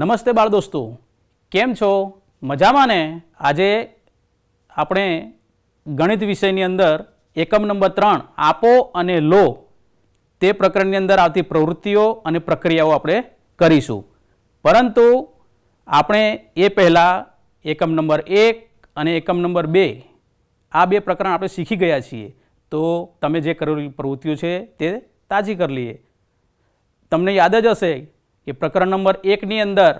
નમસ્તે બાળ દોસ્તો કેમ છો મજામાં ને આજે આપણે ગણિત વિષયની અંદર એકમ નંબર ત્રણ આપો અને લો તે પ્રકરણની અંદર આવતી પ્રવૃત્તિઓ અને પ્રક્રિયાઓ આપણે કરીશું પરંતુ આપણે એ પહેલાં એકમ નંબર એક અને એકમ નંબર બે આ બે પ્રકરણ આપણે શીખી ગયા છીએ તો તમે જે કરેલી પ્રવૃત્તિઓ છે તે તાજી કરી લઈએ તમને યાદ જ હશે એ પ્રકરણ નંબર એકની અંદર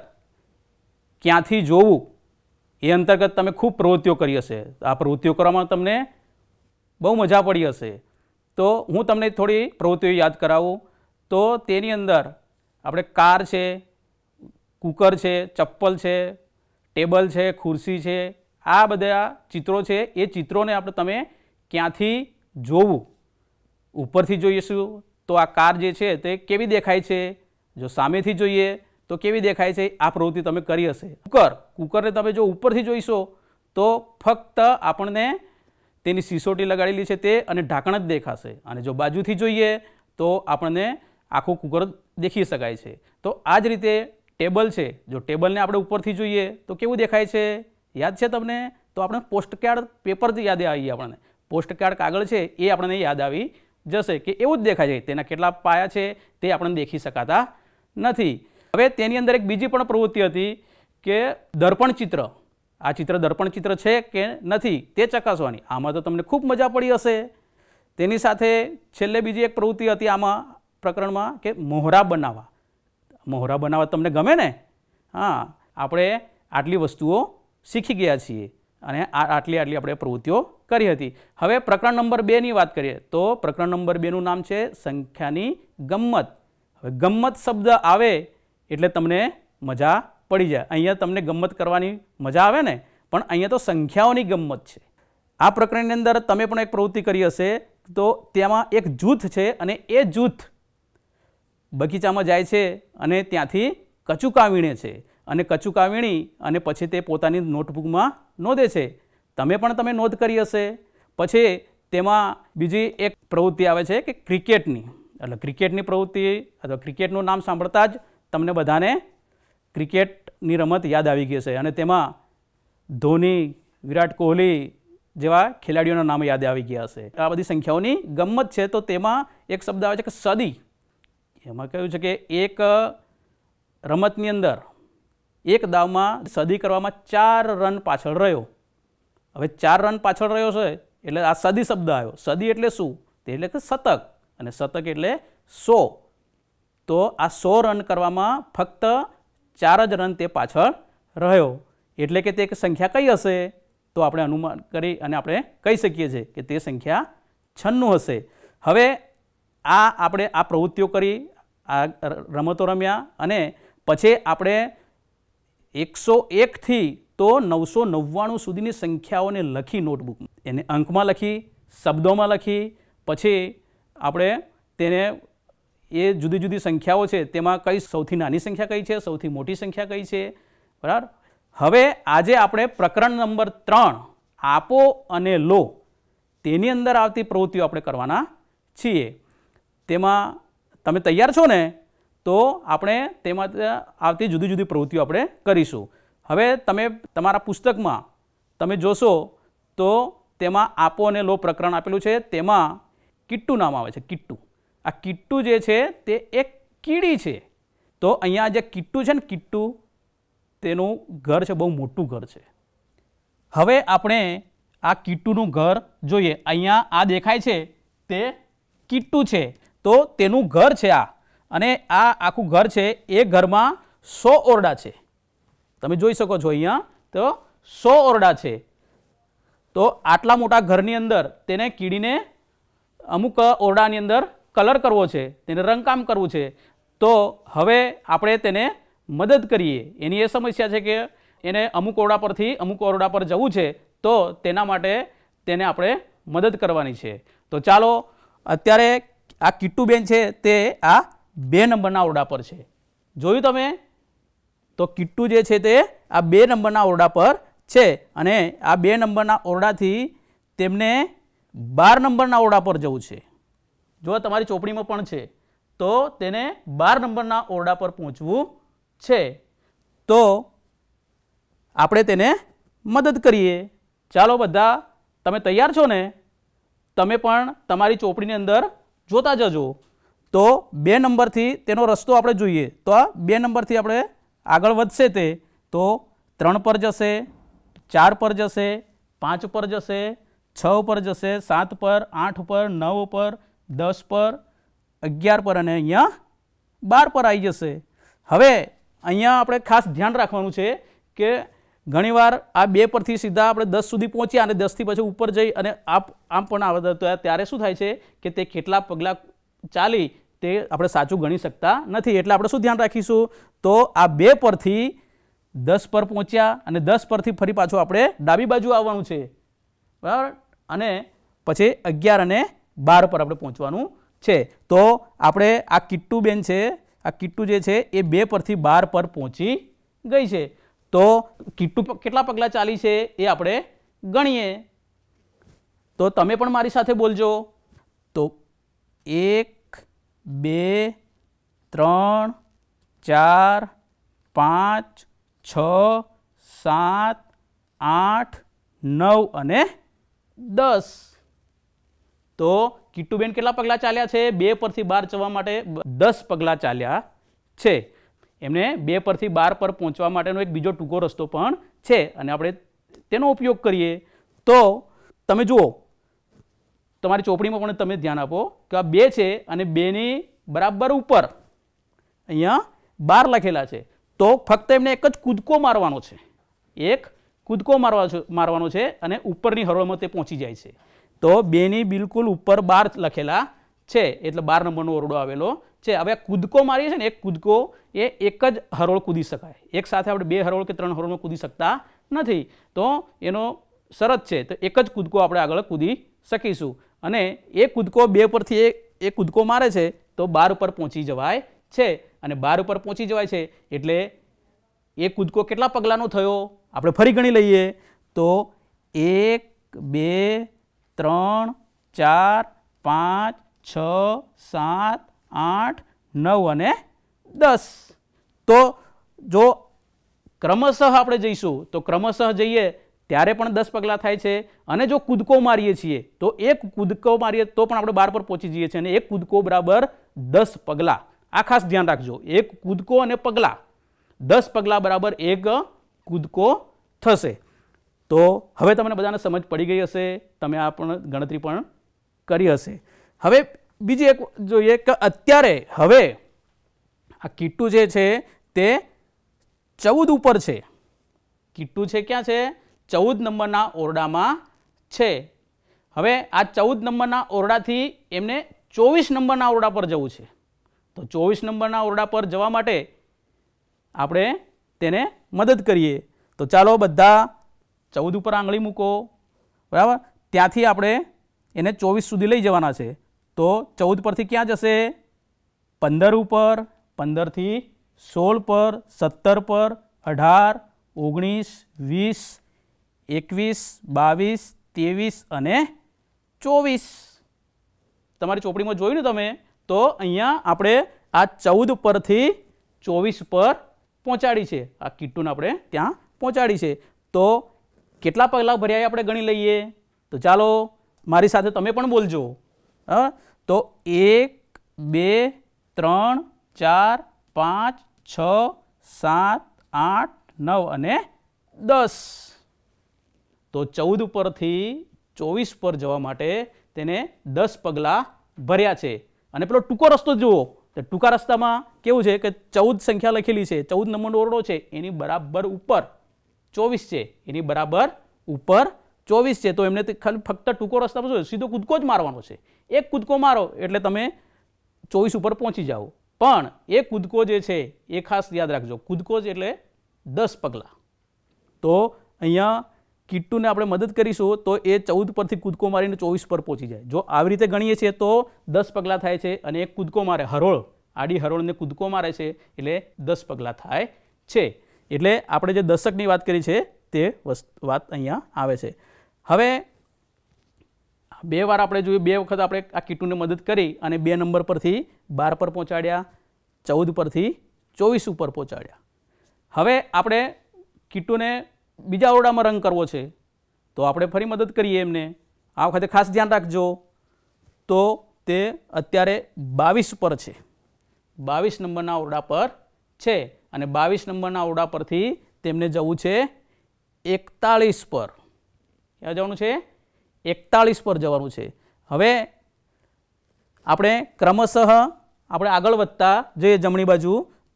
ક્યાંથી જોવું એ અંતર્ગત તમે ખૂબ પ્રવૃત્તિઓ કરી હશે આ પ્રવૃત્તિઓ કરવામાં તમને બહુ મજા પડી હશે તો હું તમને થોડી પ્રવૃત્તિઓ યાદ કરાવું તો તેની અંદર આપણે કાર છે કૂકર છે ચપ્પલ છે ટેબલ છે ખુરશી છે આ બધા ચિત્રો છે એ ચિત્રોને આપણે તમે ક્યાંથી જોવું ઉપરથી જોઈશું તો આ કાર જે છે તે કેવી દેખાય છે જો સામેથી જોઈએ તો કેવી દેખાય છે આ પ્રવૃત્તિ તમે કરી હશે કુકર કુકરને તમે જો ઉપરથી જોઈશો તો ફક્ત આપણને તેની સિસોટી લગાડેલી છે તે અને ઢાંકણ જ દેખાશે અને જો બાજુથી જોઈએ તો આપણને આખું કુકર દેખી શકાય છે તો આ જ રીતે ટેબલ છે જો ટેબલને આપણે ઉપરથી જોઈએ તો કેવું દેખાય છે યાદ છે તમને તો આપણે પોસ્ટકાર્ડ પેપર જ યાદ આવીએ આપણને પોસ્ટકાર્ડ કાગળ છે એ આપણને યાદ આવી જશે કે એવું જ દેખાય છે તેના કેટલા પાયા છે તે આપણને દેખી શકાતા નથી હવે તેની અંદર એક બીજી પણ પ્રવૃત્તિ હતી કે દર્પણ ચિત્ર આ ચિત્ર દર્પણ ચિત્ર છે કે નથી તે ચકાસવાની આમાં તો તમને ખૂબ મજા પડી હશે તેની સાથે છેલ્લે બીજી એક પ્રવૃત્તિ હતી આમાં પ્રકરણમાં કે મોહરા બનાવવા મોહરા બનાવવા તમને ગમે ને હા આપણે આટલી વસ્તુઓ શીખી ગયા છીએ અને આ આટલી આટલી આપણે પ્રવૃત્તિઓ કરી હતી હવે પ્રકરણ નંબર બેની વાત કરીએ તો પ્રકરણ નંબર બેનું નામ છે સંખ્યાની ગમ્મત હવે ગમ્મત શબ્દ આવે એટલે તમને મજા પડી જાય અહીંયા તમને ગમ્મત કરવાની મજા આવે ને પણ અહીંયા તો સંખ્યાઓની ગમ્મત છે આ પ્રકરણની અંદર તમે પણ એક પ્રવૃત્તિ કરી હશે તો તેમાં એક જૂથ છે અને એ જૂથ બગીચામાં જાય છે અને ત્યાંથી કચુકા વીણે છે અને કચુકા વીણી અને પછી તે પોતાની નોટબુકમાં નોંધે છે તમે પણ તમે નોંધ કરી હશે પછી તેમાં બીજી એક પ્રવૃત્તિ આવે છે કે ક્રિકેટની એટલે ક્રિકેટની પ્રવૃત્તિ અથવા ક્રિકેટનું નામ સાંભળતા જ તમને બધાને ક્રિકેટની રમત યાદ આવી ગઈ છે અને તેમાં ધોની વિરાટ કોહલી જેવા ખેલાડીઓના નામ યાદ આવી ગયા હશે આ બધી સંખ્યાઓની ગમત છે તો તેમાં એક શબ્દ આવે છે કે સદી એમાં કહ્યું છે કે એક રમતની અંદર એક દાવમાં સદી કરવામાં ચાર રન પાછળ રહ્યો હવે ચાર રન પાછળ રહ્યો છે એટલે આ સદી શબ્દ આવ્યો સદી એટલે શું એટલે કે શતક અને શતક એટલે સો તો આ સો રન કરવામાં ફક્ત ચાર જ રન તે પાછળ રહ્યો એટલે કે તે એક સંખ્યા કઈ હશે તો આપણે અનુમાન કરી અને આપણે કહી શકીએ છીએ કે તે સંખ્યા છન્નું હશે હવે આ આપણે આ પ્રવૃત્તિઓ કરી આ રમતો રમ્યા અને પછી આપણે એકસો એકથી તો નવસો નવ્વાણું સુધીની સંખ્યાઓને લખી નોટબુક એને અંકમાં લખી શબ્દોમાં લખી પછી આપણે તેને એ જુદી જુદી સંખ્યાઓ છે તેમાં કઈ સૌથી નાની સંખ્યા કઈ છે સૌથી મોટી સંખ્યા કઈ છે બરાબર હવે આજે આપણે પ્રકરણ નંબર ત્રણ આપો અને લો તેની અંદર આવતી પ્રવૃત્તિઓ આપણે કરવાના છીએ તેમાં તમે તૈયાર છો ને તો આપણે તેમાં આવતી જુદી જુદી પ્રવૃત્તિઓ આપણે કરીશું હવે તમે તમારા પુસ્તકમાં તમે જોશો તો તેમાં આપો અને લો પ્રકરણ આપેલું છે તેમાં કિટ્ટુ નામ આવે છે કિટ્ટુ આ કિટ્ટુ જે છે તે એક કીડી છે તો અહીંયા જે કિટ્ટુ છે ને કિટ્ટુ તેનું ઘર છે બહુ મોટું ઘર છે હવે આપણે આ કિટ્ટુનું ઘર જોઈએ અહીંયા આ દેખાય છે તે કિટ્ટુ છે તો તેનું ઘર છે આ અને આ આખું ઘર છે એ ઘરમાં સો ઓરડા છે તમે જોઈ શકો છો અહીંયા તો સો ઓરડા છે તો આટલા મોટા ઘરની અંદર તેને કીડીને અમુક ઓરડાની અંદર કલર કરવો છે તેને રંગકામ કરવું છે તો હવે આપણે તેને મદદ કરીએ એની એ સમસ્યા છે કે એને અમુક ઓરડા પરથી અમુક ઓરડા પર જવું છે તો તેના માટે તેને આપણે મદદ કરવાની છે તો ચાલો અત્યારે આ કિટ્ટુબેન છે તે આ બે નંબરના ઓરડા પર છે જોયું તમે તો કિટ્ટુ જે છે તે આ બે નંબરના ઓરડા પર છે અને આ બે નંબરના ઓરડાથી તેમને બાર નંબરના ઓરડા પર જવું છે જો તમારી ચોપડીમાં પણ છે તો તેને બાર નંબરના ઓરડા પર પહોંચવું છે તો આપણે તેને મદદ કરીએ ચાલો બધા તમે તૈયાર છો ને તમે પણ તમારી ચોપડીની અંદર જોતા જજો તો બે નંબરથી તેનો રસ્તો આપણે જોઈએ તો આ બે નંબરથી આપણે આગળ વધશે તે તો ત્રણ પર જશે ચાર પર જશે પાંચ પર જશે છ ઉપર જશે સાત પર આઠ પર નવ પર દસ પર અગિયાર પર અને અહીંયા બાર પર આવી જશે હવે અહીંયા આપણે ખાસ ધ્યાન રાખવાનું છે કે ઘણીવાર આ બે પરથી સીધા આપણે દસ સુધી પહોંચ્યા અને દસથી પછી ઉપર જઈ અને આપ આમ પણ આવતા ત્યારે શું થાય છે કે તે કેટલા પગલાં ચાલી તે આપણે સાચું ગણી શકતા નથી એટલે આપણે શું ધ્યાન રાખીશું તો આ બે પરથી દસ પર પહોંચ્યા અને દસ પરથી ફરી પાછું આપણે ડાબી બાજુ આવવાનું છે બરાબર અને પછી અગિયાર અને બાર પર આપણે પહોંચવાનું છે તો આપણે આ કિટ્ટુબેન છે આ કિટ્ટુ જે છે એ બે પરથી બાર પર પહોંચી ગઈ છે તો કિટ્ટુ કેટલા પગલાં ચાલી છે એ આપણે ગણીએ તો તમે પણ મારી સાથે બોલજો તો એક બે ત્રણ ચાર પાંચ છ સાત આઠ નવ અને દસ તો કીટુબેન કેટલા પગલાં ચાલ્યા છે બે પરથી બાર જવા માટે દસ પગલાં ચાલ્યા છે એમને બે પરથી બાર પર પહોંચવા માટેનો એક બીજો ટૂંકો રસ્તો પણ છે અને આપણે તેનો ઉપયોગ કરીએ તો તમે જુઓ તમારી ચોપડીમાં પણ તમે ધ્યાન આપો કે આ બે છે અને બેની બરાબર ઉપર અહીંયા બાર લખેલા છે તો ફક્ત એમને એક જ કૂદકો મારવાનો છે એક કૂદકો મારવા મારવાનો છે અને ઉપરની હરોળમાં તે પહોંચી જાય છે તો બેની બિલકુલ ઉપર બાર લખેલા છે એટલે બાર નંબરનો ઓરડો આવેલો છે હવે કૂદકો મારીએ છીએ ને એક કૂદકો એ એક જ હરોળ કૂદી શકાય એક સાથે આપણે બે હરોળ કે ત્રણ હરોળમાં કૂદી શકતા નથી તો એનો શરત છે તો એક જ કૂદકો આપણે આગળ કૂદી શકીશું અને એ કૂદકો બે પરથી એ કૂદકો મારે છે તો બાર ઉપર પહોંચી જવાય છે અને બાર ઉપર પહોંચી જવાય છે એટલે એ કૂદકો કેટલા પગલાંનો થયો આપણે ફરી ગણી લઈએ તો એક બે ત્રણ ચાર પાંચ છ સાત આઠ નવ અને દસ તો જો ક્રમશઃ આપણે જઈશું તો ક્રમશઃ જઈએ ત્યારે પણ દસ પગલાં થાય છે અને જો કૂદકો મારીએ છીએ તો એક કૂદકો મારીએ તો પણ આપણે બાર પર પહોંચી જઈએ છીએ અને એક કૂદકો બરાબર દસ પગલાં આ ખાસ ધ્યાન રાખજો એક કૂદકો અને પગલાં દસ પગલાં બરાબર એક કૂદકો થશે તો હવે તમને બધાને સમજ પડી ગઈ હશે તમે આ પણ ગણતરી પણ કરી હશે હવે બીજી એક જોઈએ કે અત્યારે હવે આ કીટુ જે છે તે ચૌદ ઉપર છે કીટુ છે ક્યાં છે ચૌદ નંબરના ઓરડામાં છે હવે આ ચૌદ નંબરના ઓરડાથી એમને ચોવીસ નંબરના ઓરડા પર જવું છે તો ચોવીસ નંબરના ઓરડા પર જવા માટે આપણે તેને મદદ કરીએ તો ચાલો બધા ચૌદ ઉપર આંગળી મૂકો બરાબર ત્યાંથી આપણે એને ચોવીસ સુધી લઈ જવાના છે તો ચૌદ પરથી ક્યાં જશે પંદર ઉપર પંદરથી સોળ પર સત્તર પર અઢાર ઓગણીસ વીસ એકવીસ બાવીસ ત્રેવીસ અને ચોવીસ તમારી ચોપડીમાં જોયું ને તમે તો અહીંયા આપણે આ ચૌદ પરથી ચોવીસ પર પહોંચાડી છે આ કીટુને આપણે ત્યાં પહોંચાડી છે તો કેટલા પગલાં ભર્યા આપણે ગણી લઈએ તો ચાલો મારી સાથે તમે પણ બોલજો હા તો એક બે ત્રણ ચાર પાંચ છ સાત આઠ નવ અને દસ તો ચૌદ પરથી ચોવીસ પર જવા માટે તેને દસ પગલાં ભર્યા છે અને પેલો ટૂંકો રસ્તો જુઓ તો ટૂંકા રસ્તામાં કેવું છે કે ચૌદ સંખ્યા લખેલી છે ચૌદ નંબરનો ઓરડો છે એની બરાબર ઉપર ચોવીસ છે એની બરાબર ઉપર ચોવીસ છે તો એમને ખાલી ફક્ત ટૂંકો રસ્તા પર સીધો કૂદકો જ મારવાનો છે એક કૂદકો મારો એટલે તમે ચોવીસ ઉપર પહોંચી જાઓ પણ એ કૂદકો જે છે એ ખાસ યાદ રાખજો કૂદકો જ એટલે દસ પગલાં તો અહીંયા કિટ્ટુને આપણે મદદ કરીશું તો એ ચૌદ પરથી કૂદકો મારીને ચોવીસ પર પહોંચી જાય જો આવી રીતે ગણીએ છીએ તો દસ પગલાં થાય છે અને એક કૂદકો મારે હરોળ આડી હરોળને કૂદકો મારે છે એટલે દસ પગલાં થાય છે એટલે આપણે જે દશકની વાત કરી છે તે વાત અહીંયા આવે છે હવે બે વાર આપણે જોયું બે વખત આપણે આ કીટુને મદદ કરી અને બે નંબર પરથી બાર પર પહોંચાડ્યા ચૌદ પરથી ચોવીસ ઉપર પહોંચાડ્યા હવે આપણે કીટુને બીજા ઓરડામાં રંગ કરવો છે તો આપણે ફરી મદદ કરીએ એમને આ વખતે ખાસ ધ્યાન રાખજો તો તે અત્યારે બાવીસ પર છે બાવીસ નંબરના ઓરડા પર છે અને બાવીસ નંબરના ઓરડા પરથી તેમને જવું છે એકતાળીસ પર ક્યાં જવાનું છે એકતાળીસ પર જવાનું છે હવે આપણે ક્રમશઃ આપણે આગળ વધતા જઈએ જમણી બાજુ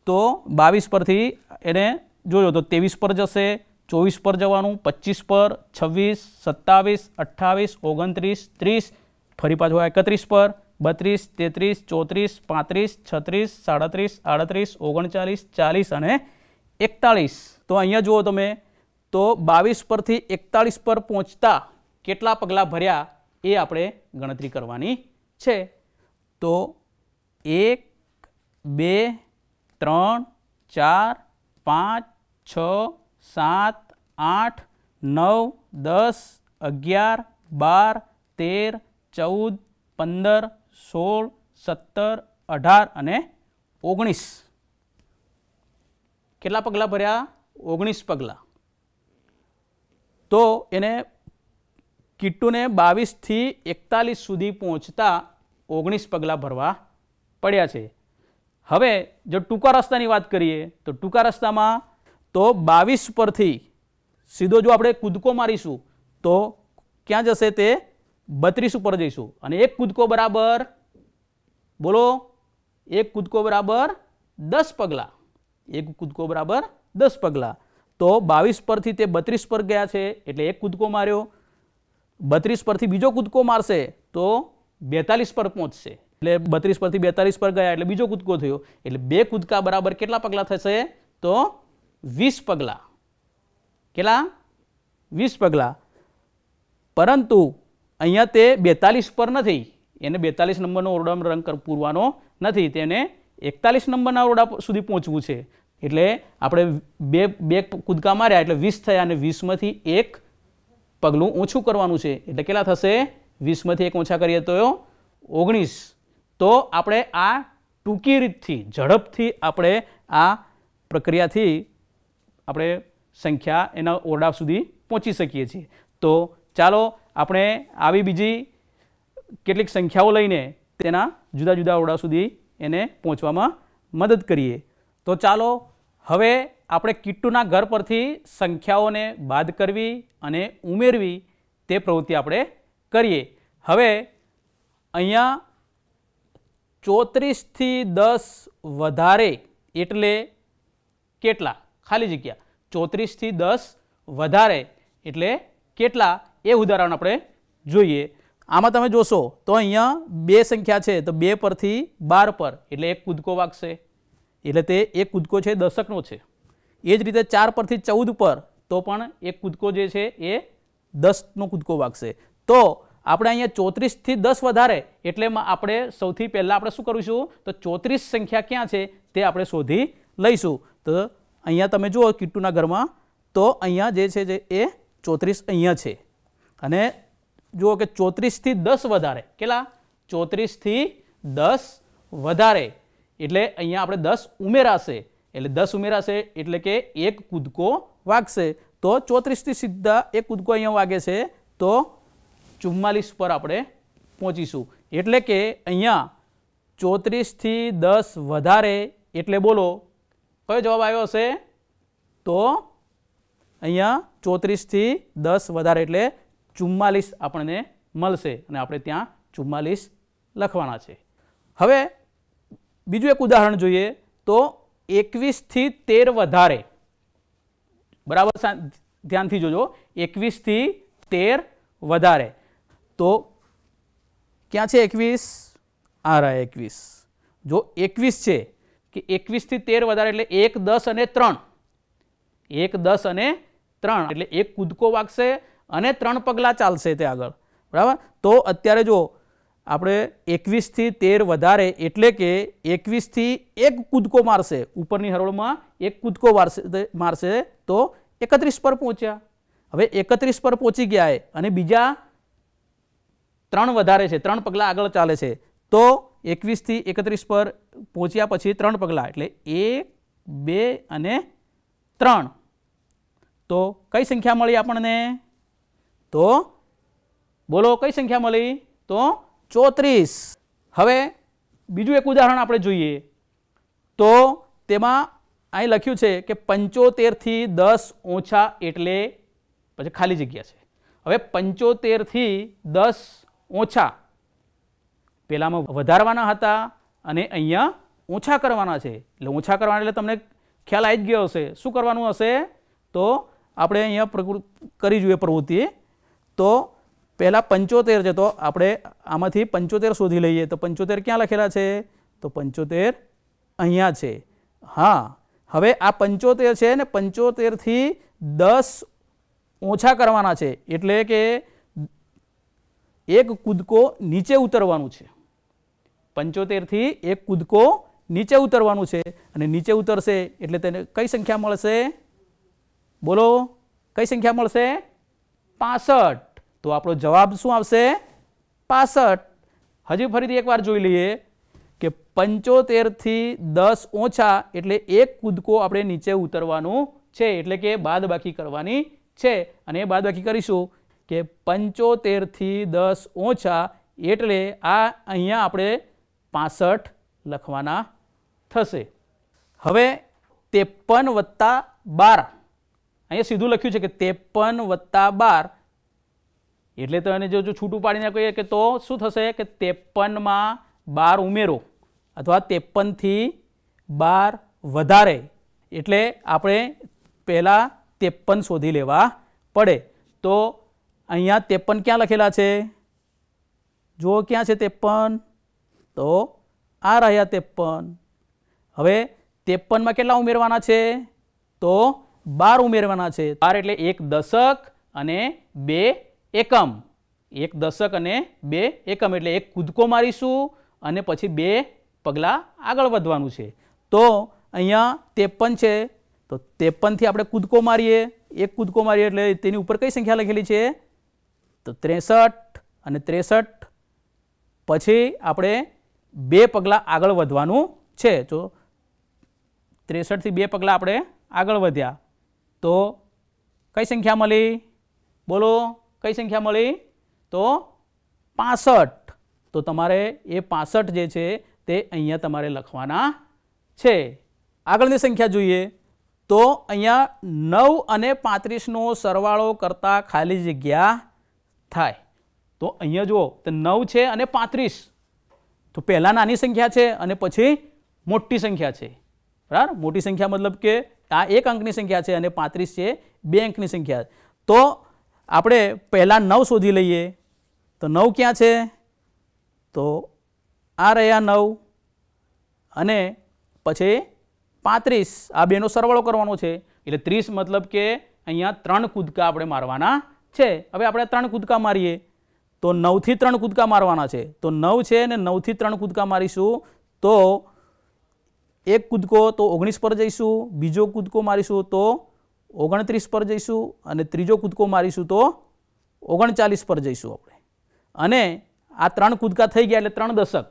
તો બાવીસ પરથી એને જોયો તો ત્રેવીસ પર જશે ચોવીસ પર જવાનું પચીસ પર છવ્વીસ સત્તાવીસ અઠ્ઠાવીસ ઓગણત્રીસ ત્રીસ ફરી પાછું એકત્રીસ પર બત્રીસ તેત્રીસ ચોત્રીસ પાંત્રીસ છત્રીસ સાડત્રીસ આડત્રીસ ઓગણચાલીસ ચાલીસ અને એકતાળીસ તો અહીંયા જુઓ તમે તો બાવીસ પરથી એકતાળીસ પર પહોંચતા કેટલા પગલાં ભર્યા એ આપણે ગણતરી કરવાની છે તો એક બે ત્રણ ચાર પાંચ છ સાત આઠ નવ દસ અગિયાર બાર તેર ચૌદ પંદર સોળ સત્તર અઢાર અને ઓગણીસ કેટલા પગલાં ભર્યા ઓગણીસ પગલાં તો એને કિટ્ટુને બાવીસથી એકતાલીસ સુધી પહોંચતા ઓગણીસ પગલાં ભરવા પડ્યા છે હવે જો ટૂંકા રસ્તાની વાત કરીએ તો ટૂંકા રસ્તામાં તો બાવીસ પરથી સીધો જો આપણે કૂદકો મારીશું તો ક્યાં જશે તે બત્રીસ ઉપર જઈશું અને એક કૂદકો બરાબર બોલો એક કૂદકો બરાબર દસ પગલાં એક કૂદકો બરાબર દસ પગલાં તો બાવીસ પરથી તે બત્રીસ પર ગયા છે એટલે એક કૂદકો માર્યો બત્રીસ પરથી બીજો કૂદકો મારશે તો બેતાલીસ પર પહોંચશે એટલે બત્રીસ પરથી બેતાલીસ પર ગયા એટલે બીજો કૂદકો થયો એટલે બે કૂદકા બરાબર કેટલા પગલાં થશે તો વીસ પગલાં કેટલા વીસ પગલાં પરંતુ અહીંયા તે બેતાલીસ પર નથી એને બેતાલીસ નંબરનો ઓરડામાં રંગ પૂરવાનો નથી તેને એકતાલીસ નંબરના ઓરડા સુધી પહોંચવું છે એટલે આપણે બે બે કૂદકા માર્યા એટલે વીસ થયા અને વીસમાંથી એક પગલું ઓછું કરવાનું છે એટલે કેટલા થશે વીસમાંથી એક ઓછા કરીએ તો ઓગણીસ તો આપણે આ ટૂંકી રીતથી ઝડપથી આપણે આ પ્રક્રિયાથી આપણે સંખ્યા એના ઓરડા સુધી પહોંચી શકીએ છીએ તો ચાલો આપણે આવી બીજી કેટલીક સંખ્યાઓ લઈને તેના જુદા જુદા ઓરડા સુધી એને પહોંચવામાં મદદ કરીએ તો ચાલો હવે આપણે કિટ્ટુના ઘર પરથી સંખ્યાઓને બાદ કરવી અને ઉમેરવી તે પ્રવૃત્તિ આપણે કરીએ હવે અહીંયા ચોત્રીસથી દસ વધારે એટલે કેટલા ખાલી જગ્યા ચોત્રીસથી દસ વધારે એટલે કેટલા એ ઉદાહરણ આપણે જોઈએ આમાં તમે જોશો તો અહીંયા બે સંખ્યા છે તો બે પરથી બાર પર એટલે એક કૂદકો વાગશે એટલે તે એક કૂદકો છે દશકનો છે એ જ રીતે ચાર પરથી ચૌદ પર તો પણ એક કૂદકો જે છે એ દસનો કૂદકો વાગશે તો આપણે અહીંયા ચોત્રીસથી દસ વધારે એટલે આપણે સૌથી પહેલાં આપણે શું કરીશું તો ચોત્રીસ સંખ્યા ક્યાં છે તે આપણે શોધી લઈશું તો અહીંયા તમે જુઓ કિટ્ટુના ઘરમાં તો અહીંયા જે છે જે એ ચોત્રીસ અહીંયા છે અને જુઓ કે ચોત્રીસથી દસ વધારે કેટલા ચોત્રીસથી દસ વધારે એટલે અહીંયા આપણે દસ ઉમેરાશે એટલે દસ ઉમેરાશે એટલે કે એક કૂદકો વાગશે તો ચોત્રીસથી સીધા એક કૂદકો અહીંયા વાગે છે તો ચુમ્માલીસ પર આપણે પહોંચીશું એટલે કે અહીંયા ચોત્રીસથી દસ વધારે એટલે બોલો કયો જવાબ આવ્યો હશે તો અહીંયા ચોત્રીસથી દસ વધારે એટલે ચુમ્માલીસ આપણને મળશે અને આપણે ત્યાં ચુમ્માલીસ લખવાના છે હવે બીજું એક ઉદાહરણ જોઈએ તો એકવીસથી તેર વધારે બરાબર ધ્યાનથી જોજો એકવીસથી તેર વધારે તો ક્યાં છે એકવીસ આ રહ્યા એકવીસ જો એકવીસ છે કે એકવીસથી તેર વધારે એટલે એક દસ અને ત્રણ એક દસ અને ત્રણ એટલે એક કૂદકો વાગશે અને ત્રણ પગલાં ચાલશે તે આગળ બરાબર તો અત્યારે જો આપણે એકવીસથી તેર વધારે એટલે કે એકવીસથી એક કૂદકો મારશે ઉપરની હરોળમાં એક કૂદકો મારશે મારશે તો એકત્રીસ પર પહોંચ્યા હવે એકત્રીસ પર પહોંચી ગયા અને બીજા ત્રણ વધારે છે ત્રણ પગલાં આગળ ચાલે છે તો એકવીસથી એકત્રીસ પર પહોંચ્યા પછી ત્રણ પગલાં એટલે એક બે અને ત્રણ તો કઈ સંખ્યા મળી આપણને તો બોલો કઈ સંખ્યા મળી તો ચોત્રીસ હવે બીજું એક ઉદાહરણ આપણે જોઈએ તો તેમાં અહીં લખ્યું છે કે પંચોતેરથી દસ ઓછા એટલે પછી ખાલી જગ્યા છે હવે પંચોતેરથી દસ ઓછા પહેલાંમાં વધારવાના હતા અને અહીંયા ઓછા કરવાના છે એટલે ઓછા કરવાના એટલે તમને ખ્યાલ આવી જ ગયો હશે શું કરવાનું હશે તો આપણે અહીંયા પ્રકૃતિ કરી જોઈએ પ્રવૃત્તિ તો પહેલાં પંચોતેર છે તો આપણે આમાંથી પંચોતેર શોધી લઈએ તો પંચોતેર ક્યાં લખેલા છે તો પંચોતેર અહીંયા છે હા હવે આ પંચોતેર છે ને પંચોતેરથી દસ ઓછા કરવાના છે એટલે કે એક કૂદકો નીચે ઉતરવાનું છે પંચોતેરથી એક કૂદકો નીચે ઉતરવાનું છે અને નીચે ઉતરશે એટલે તેને કઈ સંખ્યા મળશે બોલો કઈ સંખ્યા મળશે પાસઠ તો આપણો જવાબ શું આવશે પાસઠ હજી ફરીથી એકવાર જોઈ લઈએ કે પંચોતેરથી દસ ઓછા એટલે એક કૂદકો આપણે નીચે ઉતરવાનું છે એટલે કે બાદબાકી કરવાની છે અને એ બાદબાકી કરીશું કે પંચોતેરથી દસ ઓછા એટલે આ અહીંયા આપણે પાસઠ લખવાના થશે હવે ત્રેપન વત્તા બાર અહીંયા સીધું લખ્યું છે કે ત્રેપન વત્તા બાર એટલે તો એને જો જો છૂટું પાડીને કહીએ કે તો શું થશે કે ત્રેપનમાં બાર ઉમેરો અથવા ત્રેપનથી બાર વધારે એટલે આપણે પહેલાં ત્રેપન શોધી લેવા પડે તો અહીંયા ત્રેપન ક્યાં લખેલા છે જુઓ ક્યાં છે ત્રેપન તો આ રહ્યા ત્રેપન હવે ત્રેપનમાં કેટલા ઉમેરવાના છે તો બાર ઉમેરવાના છે બાર એટલે એક દશક અને બે એકમ એક દશક અને બે એકમ એટલે એક કૂદકો મારીશું અને પછી બે પગલાં આગળ વધવાનું છે તો અહીંયા ત્રેપન છે તો ત્રેપનથી આપણે કૂદકો મારીએ એક કૂદકો મારીએ એટલે તેની ઉપર કઈ સંખ્યા લખેલી છે તો ત્રેસઠ અને ત્રેસઠ પછી આપણે બે પગલાં આગળ વધવાનું છે જો ત્રેસઠથી બે પગલાં આપણે આગળ વધ્યા તો કઈ સંખ્યા મળી બોલો કઈ સંખ્યા મળી તો પાસઠ તો તમારે એ પાસઠ જે છે તે અહીંયા તમારે લખવાના છે આગળની સંખ્યા જોઈએ તો અહીંયા નવ અને પાંત્રીસનો સરવાળો કરતાં ખાલી જગ્યા થાય તો અહીંયા જુઓ તો નવ છે અને પાંત્રીસ તો પહેલાં નાની સંખ્યા છે અને પછી મોટી સંખ્યા છે બરાબર મોટી સંખ્યા મતલબ કે આ એક અંકની સંખ્યા છે અને પાંત્રીસ છે બે અંકની સંખ્યા તો આપણે પહેલાં નવ શોધી લઈએ તો નવ ક્યાં છે તો આ રહ્યા નવ અને પછી પાંત્રીસ આ બેનો સરવાળો કરવાનો છે એટલે ત્રીસ મતલબ કે અહીંયા ત્રણ કૂદકા આપણે મારવાના છે હવે આપણે ત્રણ કૂદકા મારીએ તો નવથી ત્રણ કૂદકા મારવાના છે તો નવ છે ને નવથી ત્રણ કૂદકા મારીશું તો એક કૂદકો તો ઓગણીસ પર જઈશું બીજો કૂદકો મારીશું તો ઓગણત્રીસ પર જઈશું અને ત્રીજો કૂદકો મારીશું તો ઓગણચાલીસ પર જઈશું આપણે અને આ ત્રણ કૂદકા થઈ ગયા એટલે ત્રણ દશક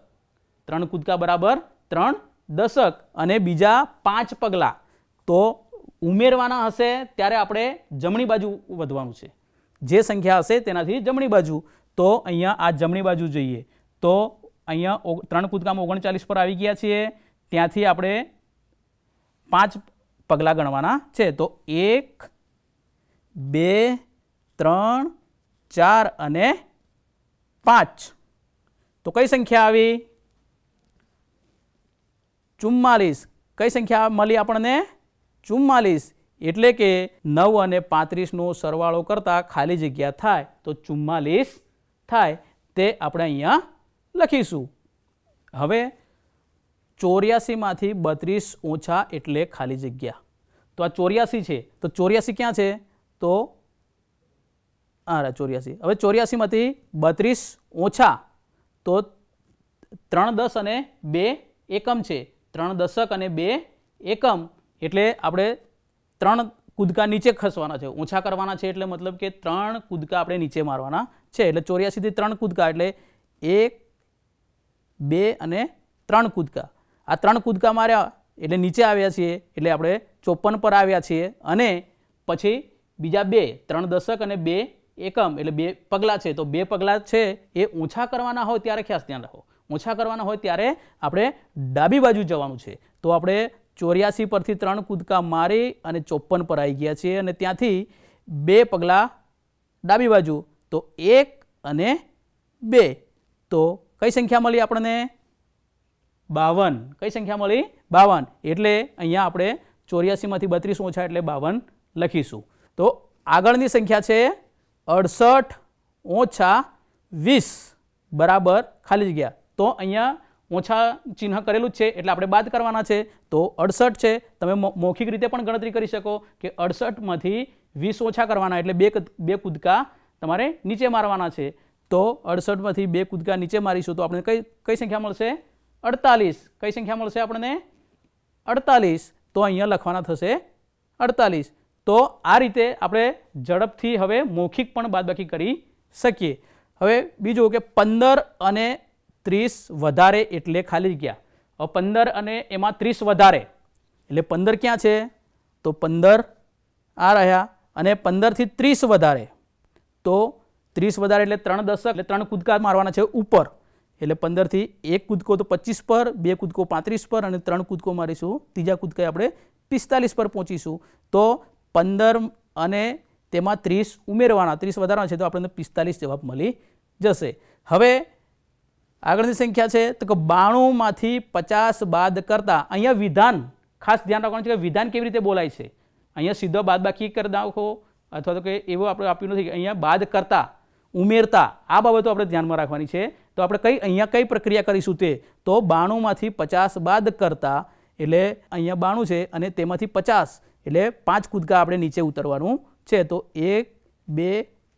ત્રણ કૂદકા બરાબર ત્રણ દશક અને બીજા પાંચ પગલાં તો ઉમેરવાના હશે ત્યારે આપણે જમણી બાજુ વધવાનું છે જે સંખ્યા હશે તેનાથી જમણી બાજુ તો અહીંયા આ જમણી બાજુ જોઈએ તો અહીંયા ત્રણ કૂદકામાં ઓગણચાલીસ પર આવી ગયા છીએ ત્યાંથી આપણે પાંચ પગલાં ગણવાના છે તો એક બે ત્રણ ચાર અને પાંચ તો કઈ સંખ્યા આવી ચુમ્માલીસ કઈ સંખ્યા મળી આપણને ચુમ્માલીસ એટલે કે નવ અને પાંત્રીસનો સરવાળો કરતાં ખાલી જગ્યા થાય તો ચુમ્માલીસ થાય તે આપણે અહીંયા લખીશું હવે ચોર્યાસીમાંથી બત્રીસ ઓછા એટલે ખાલી જગ્યા તો આ ચોર્યાસી છે તો ચોર્યાસી ક્યાં છે તો હા રા ચોર્યાસી હવે ચોર્યાસીમાંથી બત્રીસ ઓછા તો ત્રણ દસ અને બે એકમ છે ત્રણ દશક અને બે એકમ એટલે આપણે ત્રણ કૂદકા નીચે ખસવાના છે ઓછા કરવાના છે એટલે મતલબ કે ત્રણ કૂદકા આપણે નીચે મારવાના છે એટલે ચોર્યાસીથી ત્રણ કૂદકા એટલે એક બે અને ત્રણ કૂદકા આ ત્રણ કૂદકા માર્યા એટલે નીચે આવ્યા છીએ એટલે આપણે ચોપન પર આવ્યા છીએ અને પછી બીજા બે ત્રણ દશક અને બે એકમ એટલે બે પગલાં છે તો બે પગલાં છે એ ઓછા કરવાના હોય ત્યારે ખાસ ધ્યાન રાખો ઓછા કરવાના હોય ત્યારે આપણે ડાબી બાજુ જવાનું છે તો આપણે ચોર્યાસી પરથી ત્રણ કૂદકા મારી અને ચોપન પર આવી ગયા છે અને ત્યાંથી બે પગલાં ડાબી બાજુ તો એક અને બે તો કઈ સંખ્યા મળી આપણને બાવન કઈ સંખ્યા મળી બાવન એટલે અહીંયા આપણે ચોર્યાસીમાંથી બત્રીસ ઓછા એટલે બાવન લખીશું તો આગળની સંખ્યા છે અડસઠ ઓછા વીસ બરાબર ખાલી જગ્યા તો અહીંયા ઓછા ચિહ્ન કરેલું જ છે એટલે આપણે બાદ કરવાના છે તો અડસઠ છે તમે મૌખિક રીતે પણ ગણતરી કરી શકો કે અડસઠમાંથી વીસ ઓછા કરવાના એટલે બે બે કૂદકા તમારે નીચે મારવાના છે તો અડસઠમાંથી બે કૂદકા નીચે મારીશું તો આપણે કઈ કઈ સંખ્યા મળશે અડતાલીસ કઈ સંખ્યા મળશે આપણને અડતાલીસ તો અહીંયા લખવાના થશે અડતાલીસ તો આ રીતે આપણે ઝડપથી હવે મૌખિક પણ બાદબાકી કરી શકીએ હવે બીજું કે પંદર અને ત્રીસ વધારે એટલે ખાલી જગ્યા પંદર અને એમાં ત્રીસ વધારે એટલે પંદર ક્યાં છે તો પંદર આ રહ્યા અને પંદરથી ત્રીસ વધારે તો ત્રીસ વધારે એટલે ત્રણ દશક એટલે ત્રણ કૂદકા મારવાના છે ઉપર એટલે પંદરથી એક કૂદકો તો પચીસ પર બે કૂદકો પાંત્રીસ પર અને ત્રણ કૂદકો મારીશું ત્રીજા કૂદકાએ આપણે પિસ્તાલીસ પર પહોંચીશું તો પંદર અને તેમાં ત્રીસ ઉમેરવાના ત્રીસ વધારવાના છે તો આપણને પિસ્તાલીસ જવાબ મળી જશે હવે આગળની સંખ્યા છે તો કે બાણુંમાંથી પચાસ બાદ કરતાં અહીંયા વિધાન ખાસ ધ્યાન રાખવાનું છે કે વિધાન કેવી રીતે બોલાય છે અહીંયા સીધો બાદબાકી કરી નાખો અથવા તો કે એવું આપણે આપ્યું નથી અહીંયા બાદ કરતા ઉમેરતા આ બાબતો આપણે ધ્યાનમાં રાખવાની છે તો આપણે કઈ અહીંયા કઈ પ્રક્રિયા કરીશું તે તો બાણુંમાંથી પચાસ બાદ કરતા એટલે અહીંયા બાણું છે અને તેમાંથી પચાસ એટલે પાંચ કૂદકા આપણે નીચે ઉતરવાનું છે તો એક બે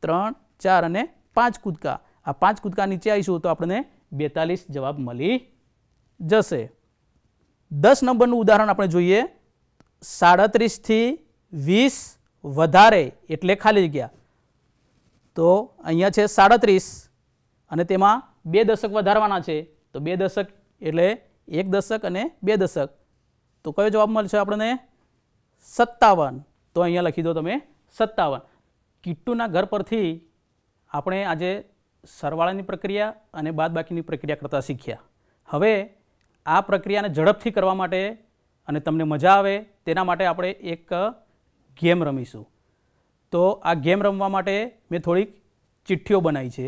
ત્રણ ચાર અને પાંચ કૂદકા આ પાંચ કૂદકા નીચે આવીશું તો આપણને બેતાલીસ જવાબ મળી જશે દસ નંબરનું ઉદાહરણ આપણે જોઈએ સાડત્રીસથી વીસ વધારે એટલે ખાલી જગ્યા તો અહીંયા છે સાડત્રીસ અને તેમાં બે દશક વધારવાના છે તો બે દશક એટલે એક દશક અને બે દશક તો કયો જવાબ મળશે આપણને સત્તાવન તો અહીંયા લખી દો તમે સત્તાવન કિટ્ટુના ઘર પરથી આપણે આજે સરવાળાની પ્રક્રિયા અને બાદબાકીની પ્રક્રિયા કરતાં શીખ્યા હવે આ પ્રક્રિયાને ઝડપથી કરવા માટે અને તમને મજા આવે તેના માટે આપણે એક ગેમ રમીશું તો આ ગેમ રમવા માટે મેં થોડીક ચિઠ્ઠીઓ બનાવી છે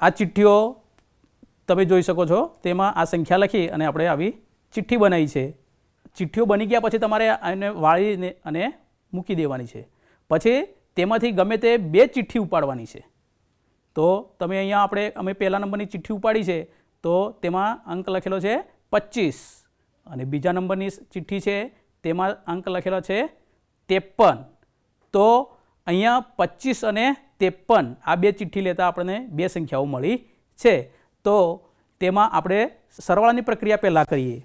આ ચિઠ્ઠીઓ તમે જોઈ શકો છો તેમાં આ સંખ્યા લખી અને આપણે આવી ચિઠ્ઠી બનાવી છે ચિઠ્ઠીઓ બની ગયા પછી તમારે એને વાળીને અને મૂકી દેવાની છે પછી તેમાંથી ગમે તે બે ચિઠ્ઠી ઉપાડવાની છે તો તમે અહીંયા આપણે અમે પહેલા નંબરની ચિઠ્ઠી ઉપાડી છે તો તેમાં અંક લખેલો છે પચીસ અને બીજા નંબરની ચિઠ્ઠી છે તેમાં અંક લખેલો છે ત્રેપન તો અહીંયા પચીસ અને ત્રેપન આ બે ચિઠ્ઠી લેતા આપણને બે સંખ્યાઓ મળી છે તો તેમાં આપણે સરવાળાની પ્રક્રિયા પહેલાં કરીએ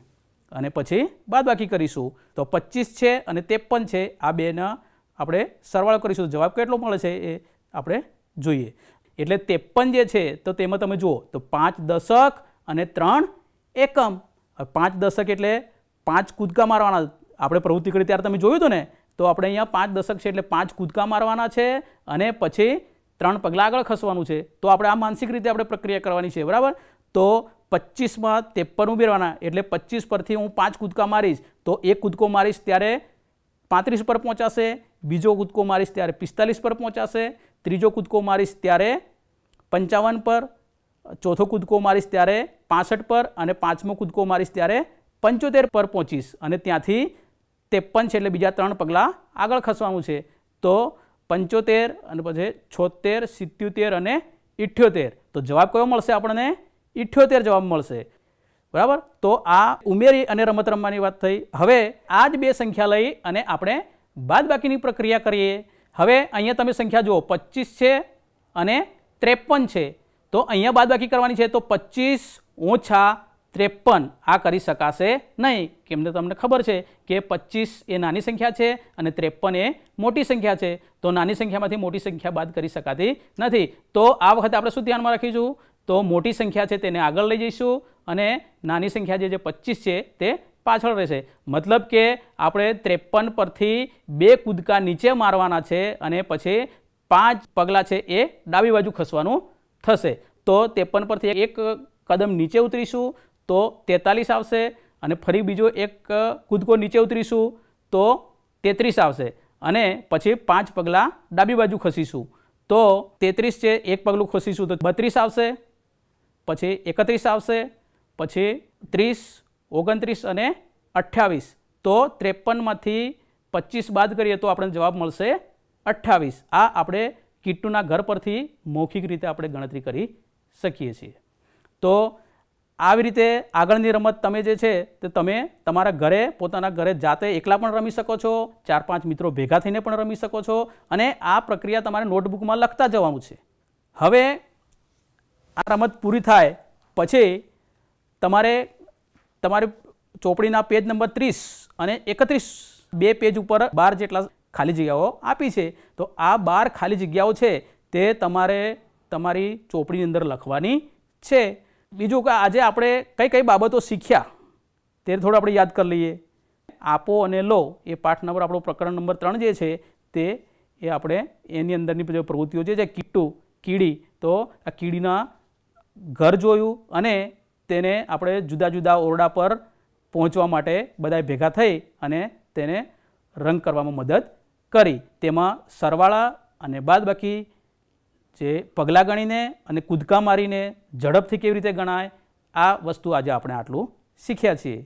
અને પછી બાદબાકી કરીશું તો પચીસ છે અને ત્રેપન છે આ બેના આપણે સરવાળો કરીશું જવાબ કેટલો મળે છે એ આપણે જોઈએ એટલે ત્રેપન જે છે તો તેમાં તમે જુઓ તો પાંચ દશક અને ત્રણ એકમ પાંચ દશક એટલે પાંચ કૂદકા મારવાના આપણે પ્રવૃત્તિ કરી ત્યારે તમે જોયું હતું ને તો આપણે અહીંયા પાંચ દશક છે એટલે પાંચ કૂદકા મારવાના છે અને પછી ત્રણ પગલાં આગળ ખસવાનું છે તો આપણે આ માનસિક રીતે આપણે પ્રક્રિયા કરવાની છે બરાબર તો પચીસમાં ત્રેપન ઉમેરવાના એટલે પચીસ પરથી હું પાંચ કૂદકા મારીશ તો એક કૂદકો મારીશ ત્યારે પાંત્રીસ પર પહોંચાશે બીજો કૂદકો મારીશ ત્યારે પિસ્તાલીસ પર પહોંચાશે ત્રીજો કૂદકો મારીશ ત્યારે પંચાવન પર ચોથો કૂદકો મારીશ ત્યારે પાસઠ પર અને પાંચમો કૂદકો મારીશ ત્યારે પંચોતેર પર પહોંચીશ અને ત્યાંથી ત્રેપન છે એટલે બીજા ત્રણ પગલાં આગળ ખસવાનું છે તો પંચોતેર અને પછી છોતેર સિત્યોતેર અને ઇઠ્યોતેર તો જવાબ કયો મળશે આપણને ઇઠ્યોતેર જવાબ મળશે બરાબર તો આ ઉમેરી અને રમત રમવાની વાત થઈ હવે આ જ બે સંખ્યા લઈ અને આપણે બાદબાકીની પ્રક્રિયા કરીએ હવે અહીંયા તમે સંખ્યા જુઓ પચીસ છે અને ત્રેપન છે તો અહીંયા બાદબાકી કરવાની છે તો પચીસ ઓછા ત્રેપન આ કરી શકાશે નહીં કેમ તમને ખબર છે કે પચીસ એ નાની સંખ્યા છે અને ત્રેપન એ મોટી સંખ્યા છે તો નાની સંખ્યામાંથી મોટી સંખ્યા બાદ કરી શકાતી નથી તો આ વખતે આપણે શું ધ્યાનમાં રાખીશું તો મોટી સંખ્યા છે તેને આગળ લઈ જઈશું અને નાની સંખ્યા જે પચીસ છે તે પાછળ રહેશે મતલબ કે આપણે ત્રેપન પરથી બે કૂદકા નીચે મારવાના છે અને પછી પાંચ પગલાં છે એ ડાબી બાજુ ખસવાનું થશે તો ત્રેપન પરથી એક કદમ નીચે ઉતરીશું તો તેતાલીસ આવશે અને ફરી બીજો એક કૂદકો નીચે ઉતરીશું તો તેત્રીસ આવશે અને પછી પાંચ પગલાં ડાબી બાજુ ખસીશું તો તેત્રીસ છે એક પગલું ખસીશું તો બત્રીસ આવશે પછી એકત્રીસ આવશે પછી ત્રીસ ઓગણત્રીસ અને અઠ્ઠાવીસ તો ત્રેપનમાંથી પચીસ બાદ કરીએ તો આપણને જવાબ મળશે અઠ્ઠાવીસ આ આપણે કીટુના ઘર પરથી મૌખિક રીતે આપણે ગણતરી કરી શકીએ છીએ તો આવી રીતે આગળની રમત તમે જે છે તે તમે તમારા ઘરે પોતાના ઘરે જાતે એકલા પણ રમી શકો છો ચાર પાંચ મિત્રો ભેગા થઈને પણ રમી શકો છો અને આ પ્રક્રિયા તમારે નોટબુકમાં લખતા જવાનું છે હવે આ રમત પૂરી થાય પછી તમારે તમારે ચોપડીના પેજ નંબર ત્રીસ અને એકત્રીસ બે પેજ ઉપર બાર જેટલા ખાલી જગ્યાઓ આપી છે તો આ બાર ખાલી જગ્યાઓ છે તે તમારે તમારી ચોપડીની અંદર લખવાની છે બીજું કે આજે આપણે કઈ કઈ બાબતો શીખ્યા તે થોડું આપણે યાદ કરી લઈએ આપો અને લો એ પાઠ નંબર આપણો પ્રકરણ નંબર ત્રણ જે છે તે એ આપણે એની અંદરની જે પ્રવૃત્તિઓ જે છે કીટુ કીડી તો આ કીડીના ઘર જોયું અને તેને આપણે જુદા જુદા ઓરડા પર પહોંચવા માટે બધા ભેગા થઈ અને તેને રંગ કરવામાં મદદ કરી તેમાં સરવાળા અને બાદબાકી જે પગલાં ગણીને અને કૂદકા મારીને ઝડપથી કેવી રીતે ગણાય આ વસ્તુ આજે આપણે આટલું શીખ્યા છીએ